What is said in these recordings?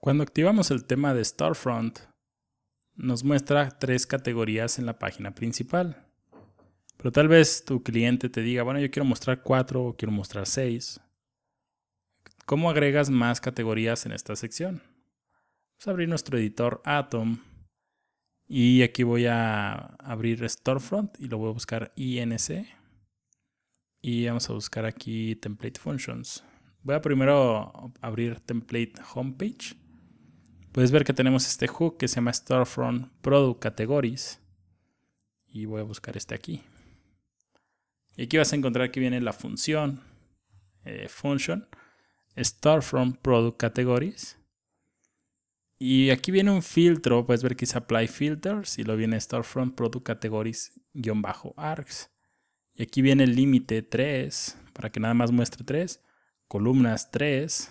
Cuando activamos el tema de Storefront, nos muestra tres categorías en la página principal. Pero tal vez tu cliente te diga, bueno, yo quiero mostrar cuatro o quiero mostrar seis. ¿Cómo agregas más categorías en esta sección? Vamos pues a abrir nuestro editor Atom y aquí voy a abrir Storefront y lo voy a buscar INC y vamos a buscar aquí Template Functions. Voy a primero abrir Template Homepage puedes ver que tenemos este hook que se llama from Product Categories. Y voy a buscar este aquí. Y aquí vas a encontrar que viene la función, eh, function, from Product Categories. Y aquí viene un filtro, puedes ver que es Apply Filters y lo viene from Product Categories-Args. Y aquí viene el límite 3, para que nada más muestre 3, columnas 3,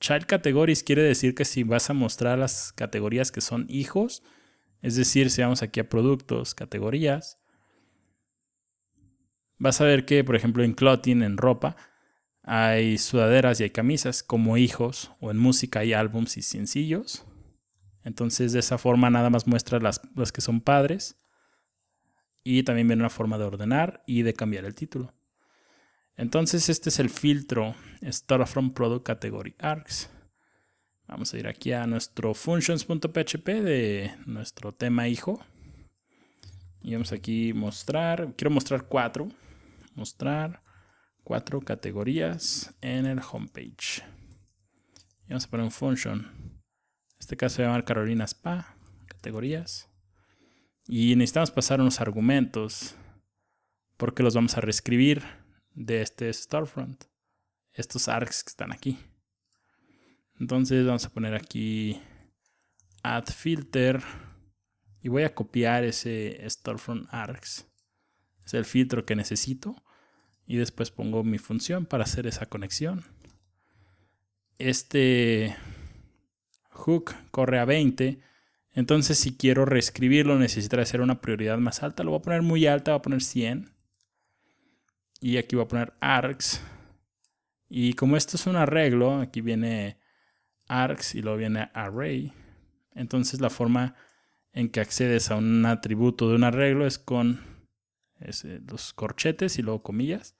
Child categories quiere decir que si vas a mostrar las categorías que son hijos, es decir, si vamos aquí a productos, categorías, vas a ver que, por ejemplo, en clothing, en ropa, hay sudaderas y hay camisas como hijos, o en música hay álbums y sencillos. Entonces, de esa forma nada más muestra las, las que son padres. Y también viene una forma de ordenar y de cambiar el título. Entonces este es el filtro Start from Product Category Arcs. Vamos a ir aquí a nuestro functions.php de nuestro tema hijo. Y vamos aquí a mostrar, quiero mostrar cuatro, mostrar cuatro categorías en el homepage. Y vamos a poner un function. En este caso se a llamar Carolina Spa, categorías. Y necesitamos pasar unos argumentos porque los vamos a reescribir de este storefront Estos arcs que están aquí. Entonces vamos a poner aquí add filter y voy a copiar ese Storefront arcs Es el filtro que necesito y después pongo mi función para hacer esa conexión. Este hook corre a 20, entonces si quiero reescribirlo necesitaré hacer una prioridad más alta, lo voy a poner muy alta, voy a poner 100 y aquí voy a poner args. Y como esto es un arreglo, aquí viene args y luego viene array. Entonces la forma en que accedes a un atributo de un arreglo es con los corchetes y luego comillas.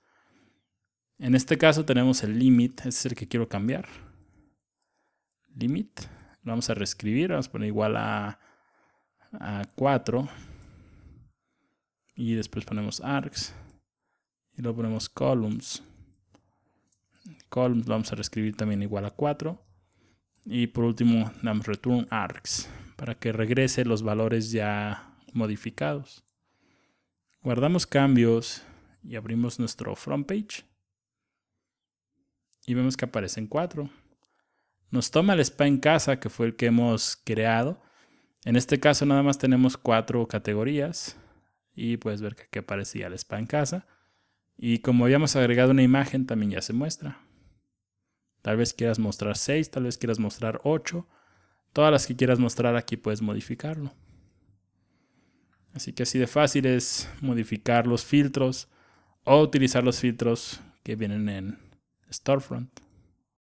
En este caso tenemos el limit, ese es el que quiero cambiar. Limit, lo vamos a reescribir, vamos a poner igual a, a 4. Y después ponemos args y lo ponemos columns. Columns lo vamos a reescribir también igual a 4. Y por último, damos return arcs para que regrese los valores ya modificados. Guardamos cambios y abrimos nuestro front page. Y vemos que aparecen 4. Nos toma el spa en casa, que fue el que hemos creado. En este caso nada más tenemos cuatro categorías y puedes ver que aquí aparecía el spa en casa. Y como habíamos agregado una imagen, también ya se muestra. Tal vez quieras mostrar 6, tal vez quieras mostrar 8. Todas las que quieras mostrar aquí puedes modificarlo. Así que así de fácil es modificar los filtros o utilizar los filtros que vienen en Storefront.